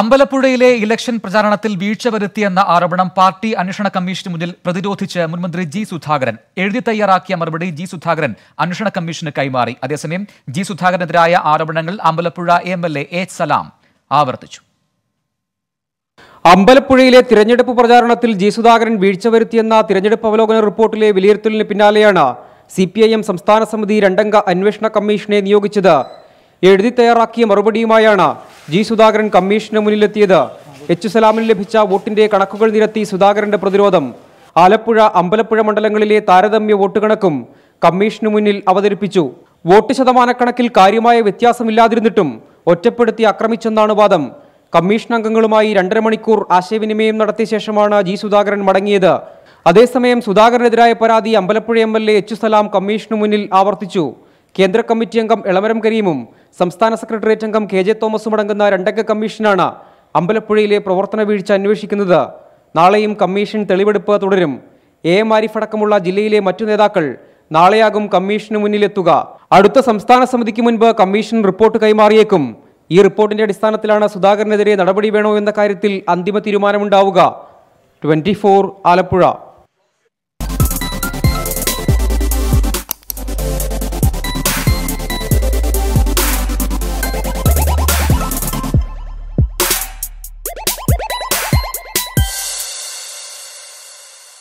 അമ്പലപ്പുഴയിലെ election പ്രചാരണത്തിൽ വീഴ്ച വരുത്തിയെന്ന ആരോപണം പാർട്ടി അന്വേഷണ കമ്മീഷന് മുന്നിൽ പ്രതിരോധിച്ച് മുൻമന്ത്രി ജി സുധാകരൻ എഴുതി തയ്യാറാക്കിയ മറുപടി ജി സുധാകരൻ അന്വേഷണ കമ്മീഷന് കൈമാറി അതേസമയം ജി സുധാകരനെതിരായ ആരോപണങ്ങൾ Ambalappuzha M L A Salam ആവർത്തിച്ചു അമ്പലപ്പുഴയിലെ തിരഞ്ഞെടുപ്പ് പ്രചാരണത്തിൽ ജി സുധാകരൻ വീഴ്ച വരുത്തിയെന്ന തിരഞ്ഞെടുപ്പ് അവലോകന റിപ്പോർട്ടിലെ വിലയിരുത്തലിന് പിന്നാലെയാണ് സി സംസ്ഥാന സമിതി രണ്ടംഗ അന്വേഷണ കമ്മീഷനെ നിയോഗിച്ചത് എഴുതി തയ്യാറാക്കിയ മറുപടിയുമായാണ് ജി സുധാകരൻ കമ്മീഷന് മുന്നിലെത്തിയത് എച്ച് സലാമിന് ലഭിച്ച വോട്ടിന്റെ കണക്കുകൾ നിരത്തി സുധാകരന്റെ പ്രതിരോധം ആലപ്പുഴ അമ്പലപ്പുഴ മണ്ഡലങ്ങളിലെ താരതമ്യ വോട്ട് കണക്കും കമ്മീഷന് മുന്നിൽ അവതരിപ്പിച്ചു വോട്ട് ശതമാനക്കണക്കിൽ കാര്യമായ വ്യത്യാസമില്ലാതിരുന്നിട്ടും ഒറ്റപ്പെടുത്തി ആക്രമിച്ചെന്നാണ് വാദം കമ്മീഷൻ അംഗങ്ങളുമായി രണ്ടര മണിക്കൂർ ആശയവിനിമയം നടത്തിയ ശേഷമാണ് ജി സുധാകരൻ മടങ്ങിയത് അതേസമയം സുധാകരനെതിരായ പരാതി Ambalappuzha M L A H Salam കമ്മീഷനു മുന്നിൽ ആവർത്തിച്ചു കേന്ദ്ര കമ്മിറ്റി അംഗം എളമരം കരീമും സംസ്ഥാന സെക്രട്ടേറിയറ്റ് അംഗം കെ ജെ തോമസും അടങ്ങുന്ന രണ്ടംഗ കമ്മീഷനാണ് അമ്പലപ്പുഴയിലെ പ്രവർത്തന വീഴ്ച അന്വേഷിക്കുന്നത് നാളെയും കമ്മീഷൻ തെളിവെടുപ്പ് തുടരും എ എം ആരിഫ് അടക്കമുള്ള ജില്ലയിലെ മറ്റു നേതാക്കൾ നാളെയാകും കമ്മീഷന് മുന്നിലെത്തുക അടുത്ത സംസ്ഥാന സമിതിക്ക് മുൻപ് കമ്മീഷൻ റിപ്പോർട്ട് കൈമാറിയേക്കും ഈ റിപ്പോർട്ടിന്റെ അടിസ്ഥാനത്തിലാണ് സുധാകരനെതിരെ നടപടി വേണോ എന്ന കാര്യത്തിൽ അന്തിമ തീരുമാനമുണ്ടാവുക ട്വന്റി ആലപ്പുഴ